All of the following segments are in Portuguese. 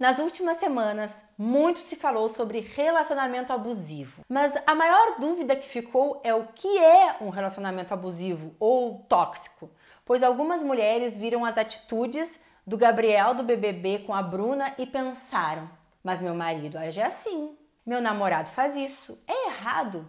Nas últimas semanas, muito se falou sobre relacionamento abusivo, mas a maior dúvida que ficou é o que é um relacionamento abusivo ou tóxico, pois algumas mulheres viram as atitudes do Gabriel do BBB com a Bruna e pensaram: mas meu marido age assim, meu namorado faz isso, é errado.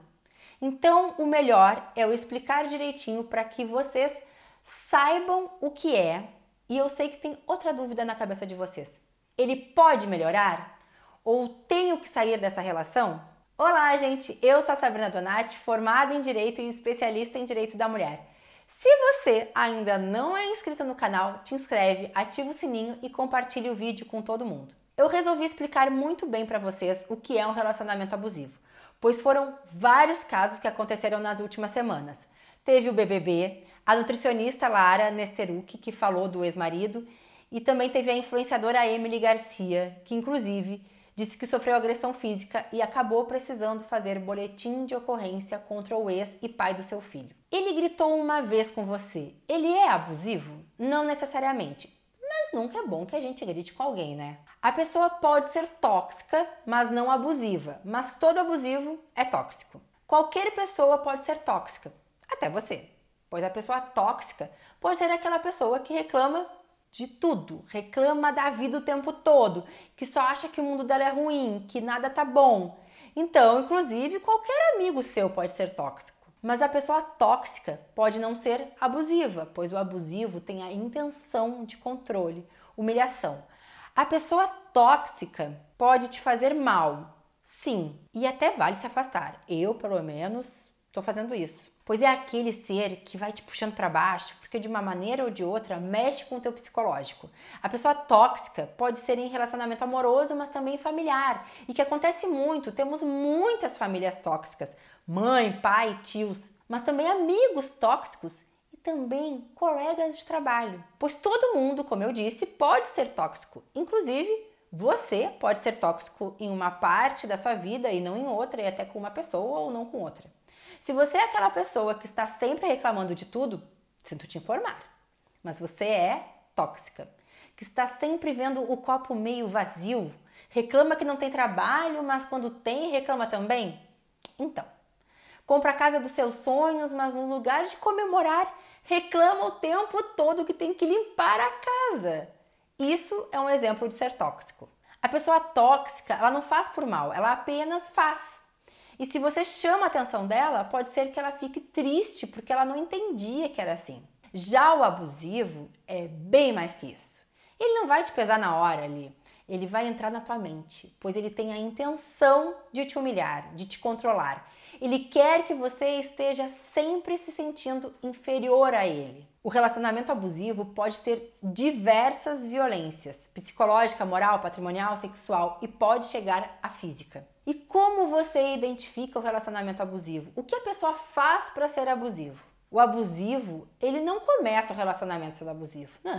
Então, o melhor é eu explicar direitinho para que vocês saibam o que é. E eu sei que tem outra dúvida na cabeça de vocês. Ele pode melhorar? Ou tenho que sair dessa relação? Olá, gente! Eu sou a Sabrina Donati, formada em Direito e especialista em Direito da Mulher. Se você ainda não é inscrito no canal, te inscreve, ativa o sininho e compartilhe o vídeo com todo mundo. Eu resolvi explicar muito bem para vocês o que é um relacionamento abusivo, pois foram vários casos que aconteceram nas últimas semanas. Teve o BBB, a nutricionista Lara Nesteruk, que falou do ex-marido, e também teve a influenciadora Emily Garcia, que inclusive disse que sofreu agressão física e acabou precisando fazer boletim de ocorrência contra o ex e pai do seu filho. Ele gritou uma vez com você. Ele é abusivo? Não necessariamente, mas nunca é bom que a gente grite com alguém, né? A pessoa pode ser tóxica, mas não abusiva, mas todo abusivo é tóxico. Qualquer pessoa pode ser tóxica, até você. Pois a pessoa tóxica pode ser aquela pessoa que reclama de tudo, reclama da vida o tempo todo, que só acha que o mundo dela é ruim, que nada tá bom. Então, inclusive, qualquer amigo seu pode ser tóxico. Mas a pessoa tóxica pode não ser abusiva, pois o abusivo tem a intenção de controle, humilhação. A pessoa tóxica pode te fazer mal, sim, e até vale se afastar. Eu, pelo menos, Estou fazendo isso. Pois é aquele ser que vai te puxando para baixo, porque de uma maneira ou de outra mexe com o teu psicológico. A pessoa tóxica pode ser em relacionamento amoroso, mas também familiar, e que acontece muito. Temos muitas famílias tóxicas, mãe, pai, tios, mas também amigos tóxicos e também colegas de trabalho. Pois todo mundo, como eu disse, pode ser tóxico, inclusive você pode ser tóxico em uma parte da sua vida e não em outra, e até com uma pessoa ou não com outra. Se você é aquela pessoa que está sempre reclamando de tudo, sinto te informar, mas você é tóxica, que está sempre vendo o copo meio vazio, reclama que não tem trabalho, mas quando tem, reclama também? Então, compra a casa dos seus sonhos, mas no lugar de comemorar, reclama o tempo todo que tem que limpar a casa. Isso é um exemplo de ser tóxico. A pessoa tóxica, ela não faz por mal, ela apenas faz. E se você chama a atenção dela, pode ser que ela fique triste porque ela não entendia que era assim. Já o abusivo é bem mais que isso. Ele não vai te pesar na hora ali, ele vai entrar na tua mente, pois ele tem a intenção de te humilhar, de te controlar. Ele quer que você esteja sempre se sentindo inferior a ele. O relacionamento abusivo pode ter diversas violências: psicológica, moral, patrimonial, sexual e pode chegar à física. E como você identifica o relacionamento abusivo? O que a pessoa faz para ser abusivo? O abusivo, ele não começa o relacionamento sendo abusivo. Não.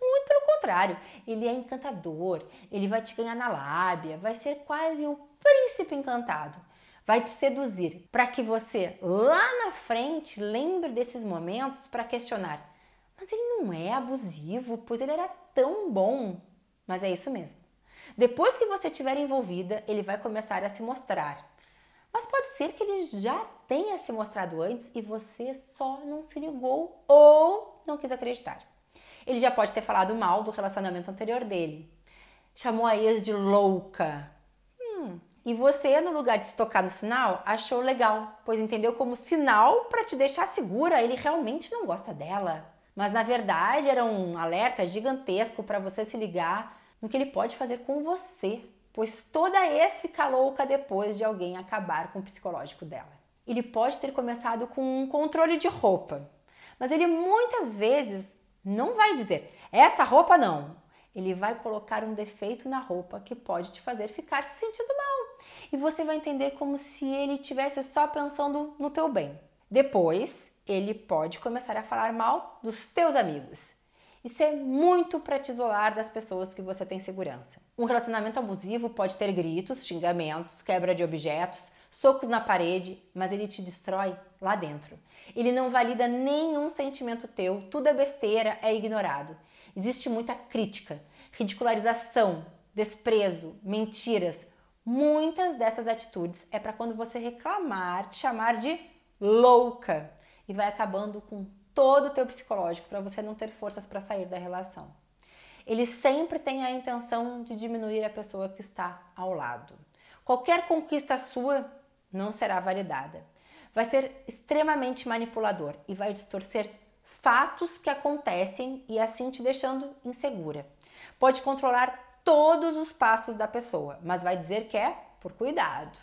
Muito pelo contrário. Ele é encantador, ele vai te ganhar na lábia, vai ser quase um príncipe encantado vai te seduzir, para que você lá na frente lembre desses momentos para questionar: mas ele não é abusivo, pois ele era tão bom. Mas é isso mesmo. Depois que você estiver envolvida, ele vai começar a se mostrar. Mas pode ser que ele já tenha se mostrado antes e você só não se ligou ou não quis acreditar. Ele já pode ter falado mal do relacionamento anterior dele. Chamou a ex de louca, e você, no lugar de se tocar no sinal, achou legal, pois entendeu como sinal para te deixar segura, ele realmente não gosta dela. Mas na verdade era um alerta gigantesco para você se ligar no que ele pode fazer com você, pois toda ex fica louca depois de alguém acabar com o psicológico dela. Ele pode ter começado com um controle de roupa, mas ele muitas vezes não vai dizer essa roupa não. Ele vai colocar um defeito na roupa que pode te fazer ficar se sentindo mal e você vai entender como se ele tivesse só pensando no teu bem. Depois, ele pode começar a falar mal dos teus amigos. Isso é muito para te isolar das pessoas que você tem segurança. Um relacionamento abusivo pode ter gritos, xingamentos, quebra de objetos, socos na parede, mas ele te destrói lá dentro. Ele não valida nenhum sentimento teu, tudo é besteira, é ignorado. Existe muita crítica, ridicularização, desprezo, mentiras, Muitas dessas atitudes é para quando você reclamar, te chamar de louca e vai acabando com todo o teu psicológico para você não ter forças para sair da relação. Ele sempre tem a intenção de diminuir a pessoa que está ao lado. Qualquer conquista sua não será validada. Vai ser extremamente manipulador e vai distorcer fatos que acontecem e assim te deixando insegura. Pode controlar todos os passos da pessoa, mas vai dizer que é por cuidado.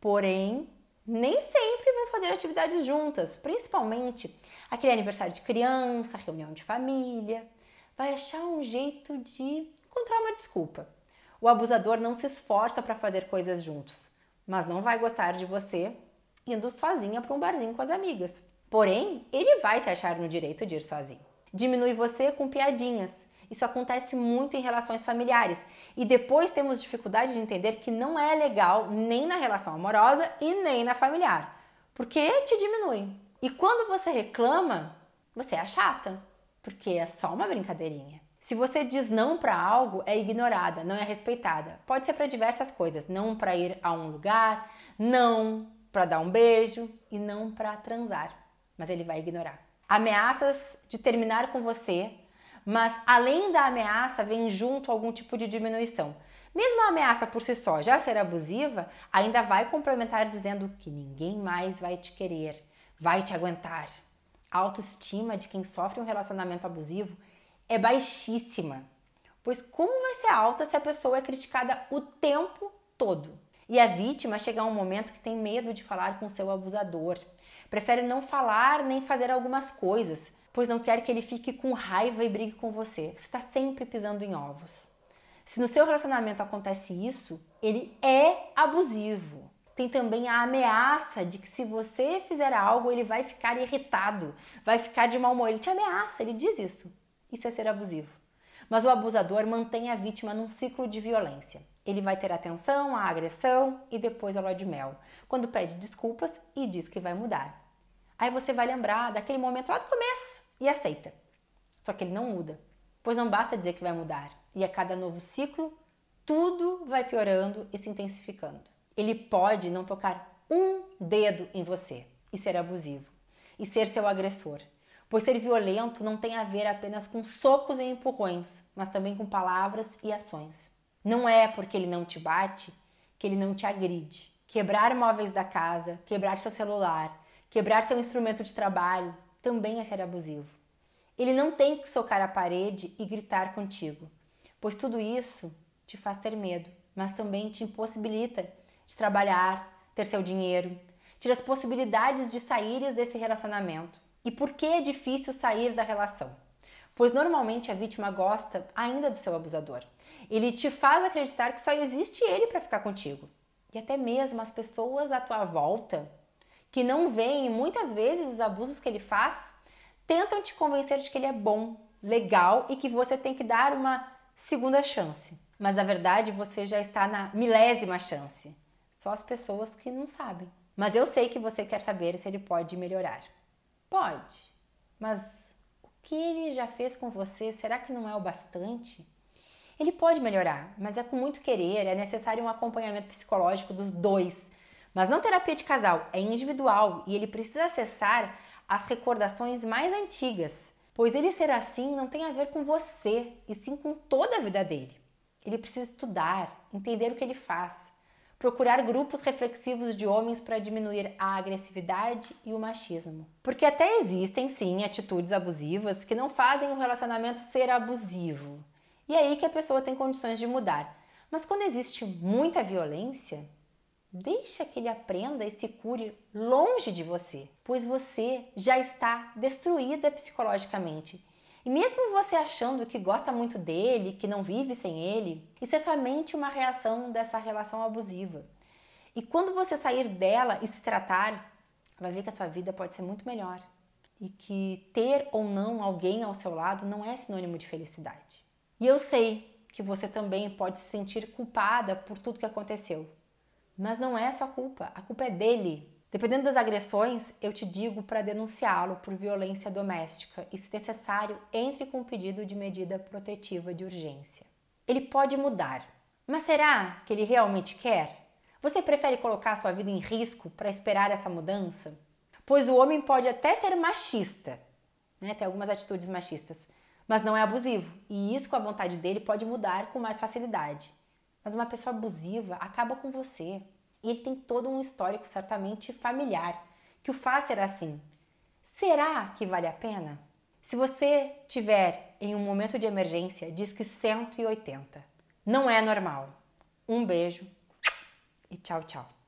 Porém, nem sempre vão fazer atividades juntas, principalmente aquele aniversário de criança, reunião de família. Vai achar um jeito de encontrar uma desculpa. O abusador não se esforça para fazer coisas juntos, mas não vai gostar de você indo sozinha para um barzinho com as amigas. Porém, ele vai se achar no direito de ir sozinho. Diminui você com piadinhas isso acontece muito em relações familiares. E depois temos dificuldade de entender que não é legal nem na relação amorosa e nem na familiar, porque te diminui. E quando você reclama, você é chata, porque é só uma brincadeirinha. Se você diz não para algo, é ignorada, não é respeitada. Pode ser para diversas coisas, não para ir a um lugar, não para dar um beijo e não para transar, mas ele vai ignorar. Ameaças de terminar com você mas além da ameaça vem junto algum tipo de diminuição. Mesmo a ameaça por si só já ser abusiva, ainda vai complementar dizendo que ninguém mais vai te querer, vai te aguentar. A autoestima de quem sofre um relacionamento abusivo é baixíssima, pois como vai ser alta se a pessoa é criticada o tempo todo? E a vítima chega a um momento que tem medo de falar com seu abusador, prefere não falar nem fazer algumas coisas, pois não quer que ele fique com raiva e brigue com você. Você está sempre pisando em ovos. Se no seu relacionamento acontece isso, ele é abusivo. Tem também a ameaça de que se você fizer algo, ele vai ficar irritado, vai ficar de mau humor. Ele te ameaça, ele diz isso. Isso é ser abusivo. Mas o abusador mantém a vítima num ciclo de violência. Ele vai ter atenção, a agressão e depois a lua de mel, quando pede desculpas e diz que vai mudar. Aí você vai lembrar daquele momento lá do começo, e aceita. Só que ele não muda, pois não basta dizer que vai mudar, e a cada novo ciclo, tudo vai piorando e se intensificando. Ele pode não tocar um dedo em você e ser abusivo, e ser seu agressor, pois ser violento não tem a ver apenas com socos e empurrões, mas também com palavras e ações. Não é porque ele não te bate que ele não te agride. Quebrar móveis da casa, quebrar seu celular, quebrar seu instrumento de trabalho, também é ser abusivo. Ele não tem que socar a parede e gritar contigo, pois tudo isso te faz ter medo, mas também te impossibilita de trabalhar, ter seu dinheiro, tira as possibilidades de saíres desse relacionamento. E por que é difícil sair da relação? Pois normalmente a vítima gosta ainda do seu abusador. Ele te faz acreditar que só existe ele para ficar contigo. E até mesmo as pessoas à tua volta que não veem, muitas vezes os abusos que ele faz tentam te convencer de que ele é bom, legal e que você tem que dar uma segunda chance. Mas na verdade você já está na milésima chance. Só as pessoas que não sabem. Mas eu sei que você quer saber se ele pode melhorar. Pode, mas o que ele já fez com você, será que não é o bastante? Ele pode melhorar, mas é com muito querer, é necessário um acompanhamento psicológico dos dois mas não terapia de casal, é individual e ele precisa acessar as recordações mais antigas, pois ele ser assim não tem a ver com você, e sim com toda a vida dele. Ele precisa estudar, entender o que ele faz, procurar grupos reflexivos de homens para diminuir a agressividade e o machismo. Porque até existem sim atitudes abusivas que não fazem o relacionamento ser abusivo. E é aí que a pessoa tem condições de mudar. Mas quando existe muita violência, Deixa que ele aprenda e se cure longe de você, pois você já está destruída psicologicamente. E mesmo você achando que gosta muito dele, que não vive sem ele, isso é somente uma reação dessa relação abusiva. E quando você sair dela e se tratar, vai ver que a sua vida pode ser muito melhor. E que ter ou não alguém ao seu lado não é sinônimo de felicidade. E eu sei que você também pode se sentir culpada por tudo que aconteceu. Mas não é sua culpa, a culpa é dele. Dependendo das agressões, eu te digo para denunciá-lo por violência doméstica e, se necessário, entre com um pedido de medida protetiva de urgência. Ele pode mudar, mas será que ele realmente quer? Você prefere colocar sua vida em risco para esperar essa mudança? Pois o homem pode até ser machista, né? tem algumas atitudes machistas, mas não é abusivo, e isso com a vontade dele pode mudar com mais facilidade mas uma pessoa abusiva acaba com você. E ele tem todo um histórico certamente familiar que o faz ser assim. Será que vale a pena? Se você tiver em um momento de emergência, diz que 180. Não é normal. Um beijo e tchau, tchau.